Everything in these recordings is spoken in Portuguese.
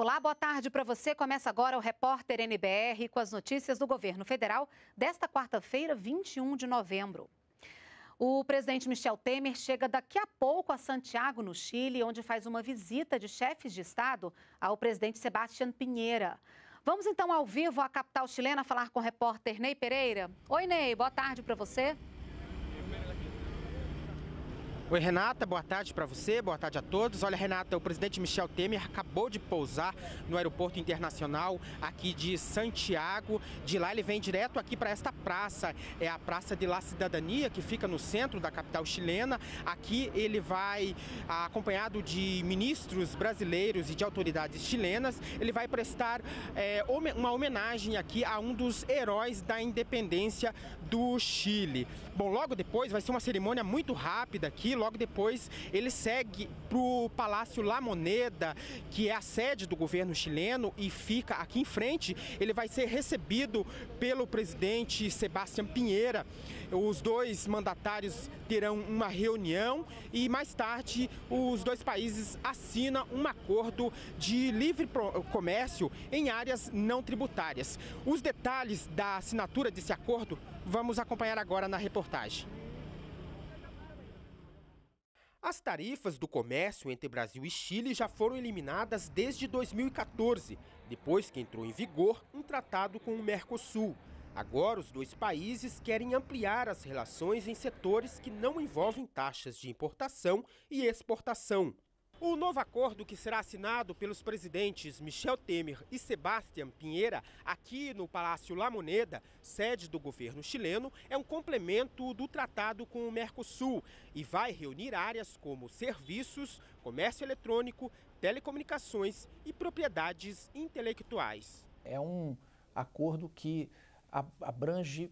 Olá, boa tarde para você. Começa agora o Repórter NBR com as notícias do governo federal desta quarta-feira, 21 de novembro. O presidente Michel Temer chega daqui a pouco a Santiago, no Chile, onde faz uma visita de chefes de Estado ao presidente Sebastián Pinheira. Vamos então ao vivo à capital chilena falar com o repórter Ney Pereira. Oi, Ney, boa tarde para você. Oi, Renata, boa tarde para você, boa tarde a todos. Olha, Renata, o presidente Michel Temer acabou de pousar no aeroporto internacional aqui de Santiago. De lá ele vem direto aqui para esta praça, é a Praça de La Cidadania, que fica no centro da capital chilena. Aqui ele vai, acompanhado de ministros brasileiros e de autoridades chilenas, ele vai prestar é, uma homenagem aqui a um dos heróis da independência do Chile. Bom, logo depois vai ser uma cerimônia muito rápida aqui, logo depois ele segue para o Palácio La Moneda, que é a sede do governo chileno e fica aqui em frente. Ele vai ser recebido pelo presidente Sebastião Pinheira. Os dois mandatários terão uma reunião e mais tarde os dois países assinam um acordo de livre comércio em áreas não tributárias. Os detalhes da assinatura desse acordo vamos acompanhar agora na reportagem. As tarifas do comércio entre Brasil e Chile já foram eliminadas desde 2014, depois que entrou em vigor um tratado com o Mercosul. Agora, os dois países querem ampliar as relações em setores que não envolvem taxas de importação e exportação. O novo acordo que será assinado pelos presidentes Michel Temer e Sebastião Pinheira aqui no Palácio La Moneda, sede do governo chileno, é um complemento do tratado com o Mercosul e vai reunir áreas como serviços, comércio eletrônico, telecomunicações e propriedades intelectuais. É um acordo que abrange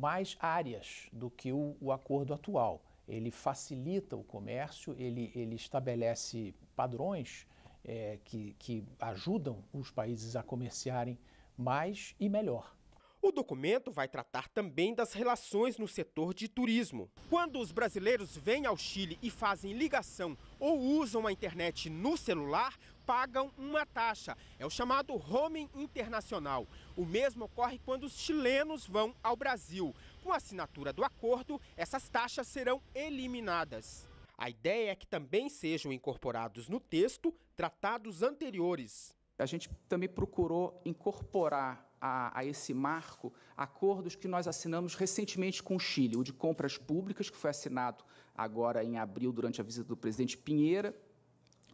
mais áreas do que o, o acordo atual ele facilita o comércio, ele, ele estabelece padrões é, que, que ajudam os países a comerciarem mais e melhor. O documento vai tratar também das relações no setor de turismo. Quando os brasileiros vêm ao Chile e fazem ligação ou usam a internet no celular, pagam uma taxa. É o chamado roaming internacional. O mesmo ocorre quando os chilenos vão ao Brasil. Com a assinatura do acordo, essas taxas serão eliminadas. A ideia é que também sejam incorporados no texto tratados anteriores. A gente também procurou incorporar a, a, esse marco acordos que nós assinamos recentemente com o Chile, o de compras públicas, que foi assinado agora em abril, durante a visita do presidente Pinheira,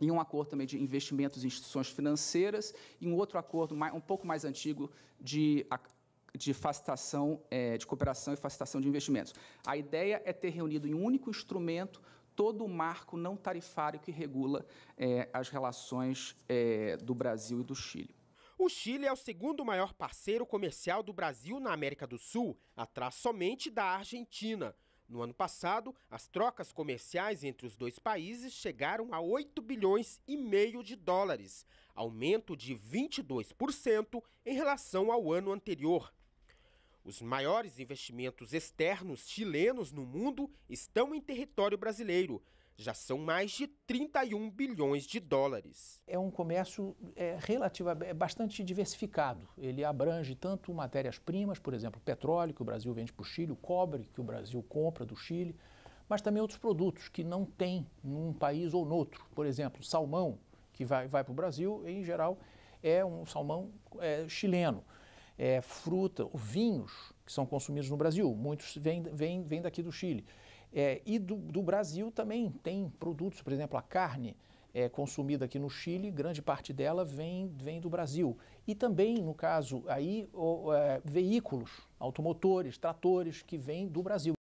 e um acordo também de investimentos em instituições financeiras, e um outro acordo mais, um pouco mais antigo de de facilitação, é, de cooperação e facilitação de investimentos. A ideia é ter reunido em um único instrumento todo o marco não tarifário que regula é, as relações é, do Brasil e do Chile. O Chile é o segundo maior parceiro comercial do Brasil na América do Sul, atrás somente da Argentina. No ano passado, as trocas comerciais entre os dois países chegaram a 8 bilhões e meio de dólares, aumento de 22% em relação ao ano anterior. Os maiores investimentos externos chilenos no mundo estão em território brasileiro. Já são mais de 31 bilhões de dólares. É um comércio é, relativo, é bastante diversificado. Ele abrange tanto matérias-primas, por exemplo, petróleo, que o Brasil vende para o Chile, o cobre, que o Brasil compra do Chile, mas também outros produtos que não tem num país ou noutro. Por exemplo, salmão, que vai, vai para o Brasil, em geral, é um salmão é, chileno é, fruta, vinhos que são consumidos no Brasil, muitos vêm, vêm, vêm daqui do Chile. É, e do, do, Brasil também tem produtos, por exemplo, a carne é, consumida aqui no Chile, grande parte dela vem, vem do Brasil. E também, no caso aí, o, é, veículos, automotores, tratores que vêm do Brasil.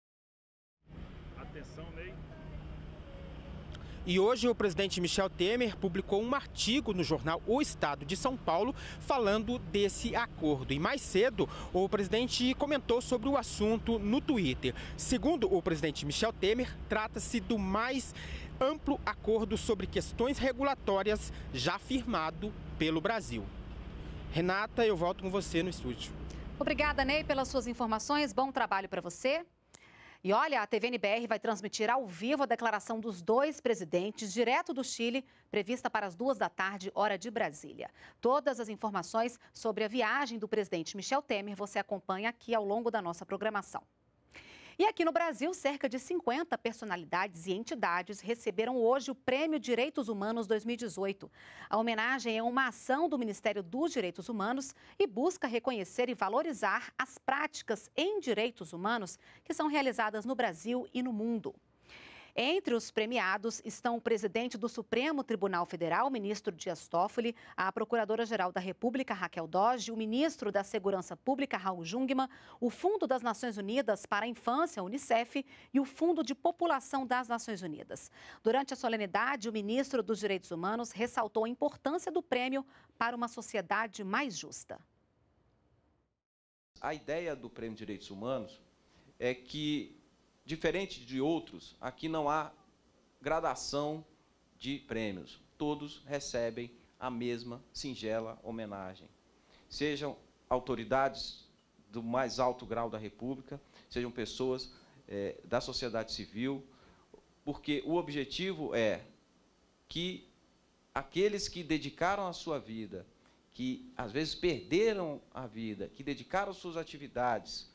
E hoje o presidente Michel Temer publicou um artigo no jornal O Estado de São Paulo falando desse acordo. E mais cedo, o presidente comentou sobre o assunto no Twitter. Segundo o presidente Michel Temer, trata-se do mais amplo acordo sobre questões regulatórias já firmado pelo Brasil. Renata, eu volto com você no estúdio. Obrigada, Ney, pelas suas informações. Bom trabalho para você. E olha, a TVNBR vai transmitir ao vivo a declaração dos dois presidentes, direto do Chile, prevista para as duas da tarde, hora de Brasília. Todas as informações sobre a viagem do presidente Michel Temer você acompanha aqui ao longo da nossa programação. E aqui no Brasil, cerca de 50 personalidades e entidades receberam hoje o Prêmio Direitos Humanos 2018. A homenagem é uma ação do Ministério dos Direitos Humanos e busca reconhecer e valorizar as práticas em direitos humanos que são realizadas no Brasil e no mundo. Entre os premiados estão o presidente do Supremo Tribunal Federal, ministro Dias Toffoli, a Procuradora-Geral da República, Raquel Doge, o ministro da Segurança Pública, Raul Jungmann, o Fundo das Nações Unidas para a Infância, Unicef, e o Fundo de População das Nações Unidas. Durante a solenidade, o ministro dos Direitos Humanos ressaltou a importância do prêmio para uma sociedade mais justa. A ideia do Prêmio Direitos Humanos é que Diferente de outros, aqui não há gradação de prêmios. Todos recebem a mesma singela homenagem. Sejam autoridades do mais alto grau da República, sejam pessoas é, da sociedade civil, porque o objetivo é que aqueles que dedicaram a sua vida, que às vezes perderam a vida, que dedicaram suas atividades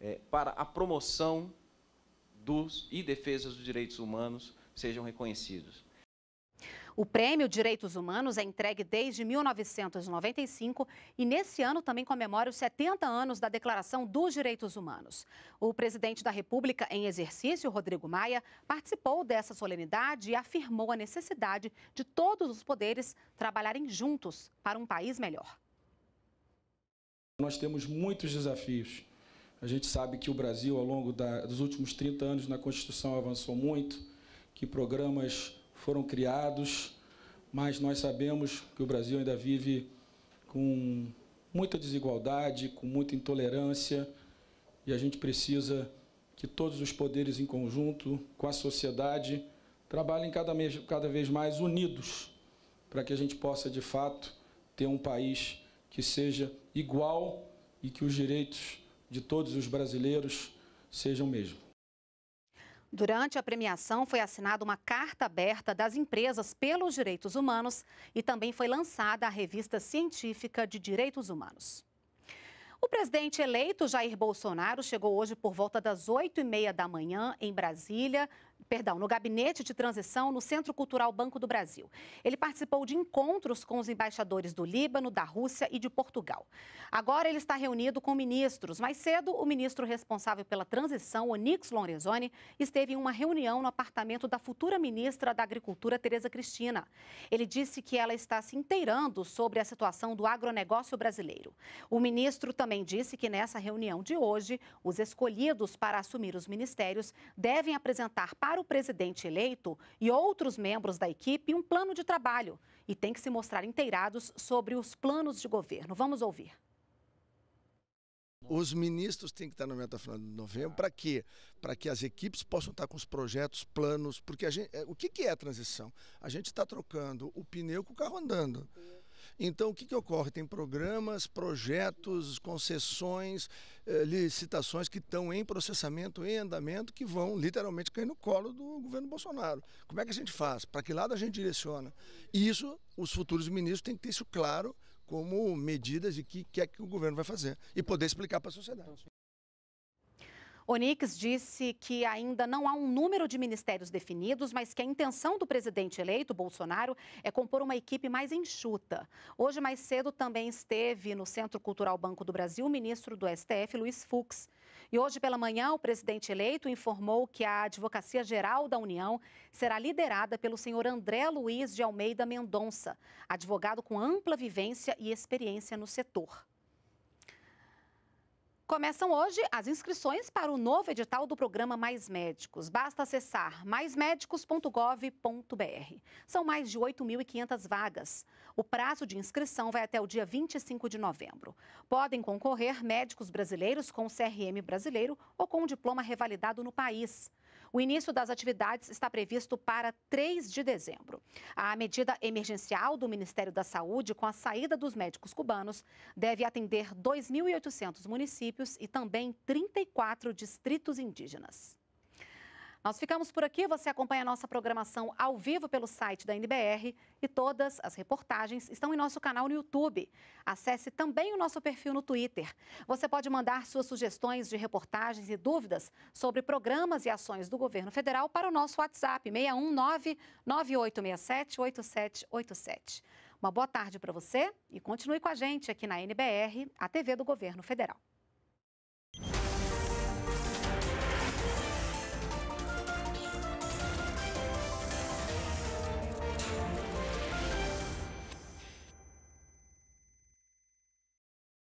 é, para a promoção dos e defesas dos direitos humanos sejam reconhecidos. O Prêmio Direitos Humanos é entregue desde 1995 e nesse ano também comemora os 70 anos da Declaração dos Direitos Humanos. O presidente da República em exercício, Rodrigo Maia, participou dessa solenidade e afirmou a necessidade de todos os poderes trabalharem juntos para um país melhor. Nós temos muitos desafios a gente sabe que o Brasil, ao longo da, dos últimos 30 anos, na Constituição avançou muito, que programas foram criados, mas nós sabemos que o Brasil ainda vive com muita desigualdade, com muita intolerância, e a gente precisa que todos os poderes em conjunto, com a sociedade, trabalhem cada, cada vez mais unidos, para que a gente possa, de fato, ter um país que seja igual e que os direitos de todos os brasileiros sejam mesmo. Durante a premiação, foi assinada uma carta aberta das empresas pelos direitos humanos e também foi lançada a revista científica de direitos humanos. O presidente eleito Jair Bolsonaro chegou hoje por volta das oito e meia da manhã em Brasília, perdão, no gabinete de transição no Centro Cultural Banco do Brasil. Ele participou de encontros com os embaixadores do Líbano, da Rússia e de Portugal. Agora ele está reunido com ministros. Mais cedo, o ministro responsável pela transição, Onix Lorenzoni, esteve em uma reunião no apartamento da futura ministra da Agricultura, Tereza Cristina. Ele disse que ela está se inteirando sobre a situação do agronegócio brasileiro. O ministro também disse que nessa reunião de hoje, os escolhidos para assumir os ministérios devem apresentar para para o presidente eleito e outros membros da equipe um plano de trabalho e tem que se mostrar inteirados sobre os planos de governo. Vamos ouvir. Os ministros têm que estar no até final de novembro. Para quê? Para que as equipes possam estar com os projetos, planos. Porque a gente, é, o que, que é a transição? A gente está trocando o pneu com o carro andando. Então, o que, que ocorre? Tem programas, projetos, concessões, eh, licitações que estão em processamento, em andamento, que vão literalmente cair no colo do governo Bolsonaro. Como é que a gente faz? Para que lado a gente direciona? E isso, os futuros ministros têm que ter isso claro como medidas de que, que é que o governo vai fazer e poder explicar para a sociedade. Onix disse que ainda não há um número de ministérios definidos, mas que a intenção do presidente eleito, Bolsonaro, é compor uma equipe mais enxuta. Hoje, mais cedo, também esteve no Centro Cultural Banco do Brasil o ministro do STF, Luiz Fux. E hoje pela manhã, o presidente eleito informou que a Advocacia Geral da União será liderada pelo senhor André Luiz de Almeida Mendonça, advogado com ampla vivência e experiência no setor. Começam hoje as inscrições para o novo edital do programa Mais Médicos. Basta acessar maismedicos.gov.br. São mais de 8.500 vagas. O prazo de inscrição vai até o dia 25 de novembro. Podem concorrer médicos brasileiros com CRM brasileiro ou com um diploma revalidado no país. O início das atividades está previsto para 3 de dezembro. A medida emergencial do Ministério da Saúde, com a saída dos médicos cubanos, deve atender 2.800 municípios e também 34 distritos indígenas. Nós ficamos por aqui. Você acompanha a nossa programação ao vivo pelo site da NBR e todas as reportagens estão em nosso canal no YouTube. Acesse também o nosso perfil no Twitter. Você pode mandar suas sugestões de reportagens e dúvidas sobre programas e ações do governo federal para o nosso WhatsApp 619 9867 8787. Uma boa tarde para você e continue com a gente aqui na NBR, a TV do Governo Federal.